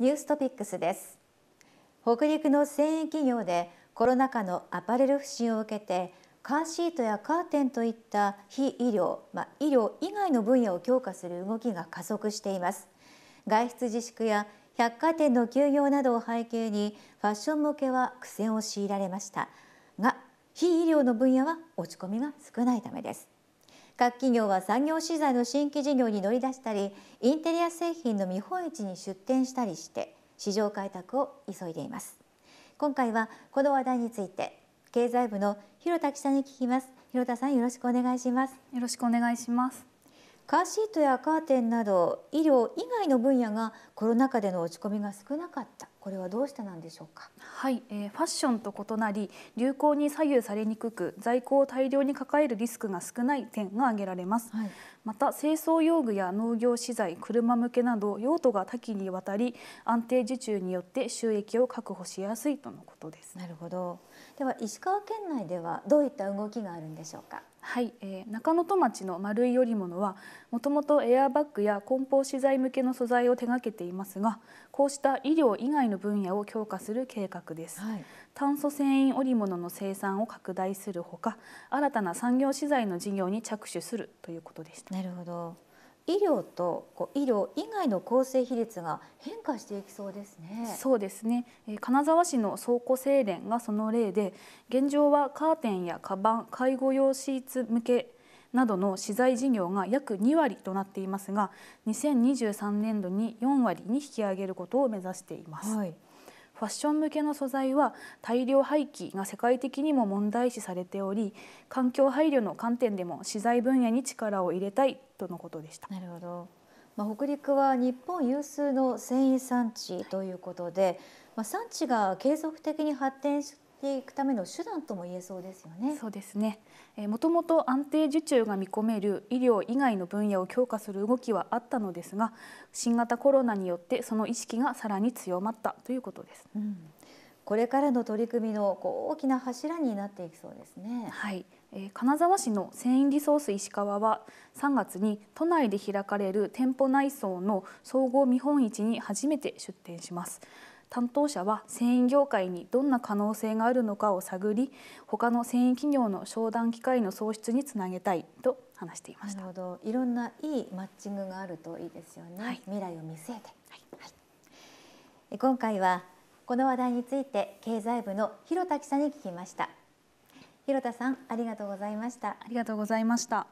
ニューストピックスです北陸の繊維企業でコロナ禍のアパレル不振を受けてカーシートやカーテンといった非医療、まあ、医療以外の分野を強化する動きが加速しています外出自粛や百貨店の休業などを背景にファッション向けは苦戦を強いられましたが非医療の分野は落ち込みが少ないためです各企業は産業資材の新規事業に乗り出したりインテリア製品の見本市に出展したりして市場開拓を急いでいます今回はこの話題について経済部の広田記者に聞きます広田さんよろしくお願いしますよろしくお願いしますカーシートやカーテンなど医療以外の分野がコロナ禍での落ち込みが少なかったこれはどうしてなんでしょうか。はい、えー、ファッションと異なり流行に左右されにくく在庫を大量に抱えるリスクが少ない点が挙げられます、はい、また清掃用具や農業資材車向けなど用途が多岐にわたり安定受注によって収益を確保しやすいとのことですなるほどでは石川県内ではどういった動きがあるんでしょうかはい、えー、中能登町の丸い織物はもともとエアバッグや梱包資材向けの素材を手掛けていますがこうした医療以外の分野を強化する計画です、はい、炭素繊維織物の生産を拡大するほか新たな産業資材の事業に着手するということでしたなるほど医療と医療以外の構成比率が変化していきそうですね。そうですね。金沢市の倉庫精錬がその例で、現状はカーテンやカバン、介護用シーツ向けなどの資材事業が約2割となっていますが2023年度に4割に引き上げることを目指しています。はいファッション向けの素材は大量廃棄が世界的にも問題視されており環境配慮の観点でも資材分野に力を入れたいとのことでした。なるほどまあ、北陸は日本有数の繊維産地ということで、まあ、産地が継続的に発展していくための手段とも言えそうですよね。そうですね。えもともと安定受注が見込める医療以外の分野を強化する動きはあったのですが、新型コロナによってその意識がさらに強まったということです。うんこれからの取り組みのこう大きな柱になっていきそうですね。はい、え金沢市の繊維リソース石川は3月に都内で開かれる店舗内装の総合見本市に初めて出店します。担当者は繊維業界にどんな可能性があるのかを探り他の繊維企業の商談機会の創出につなげたいと話していましたなるほどいろんないいマッチングがあるといいですよね、はい、未来を見据えて、はいはい、今回はこの話題について経済部の広田記者に聞きました広田さんありがとうございましたありがとうございました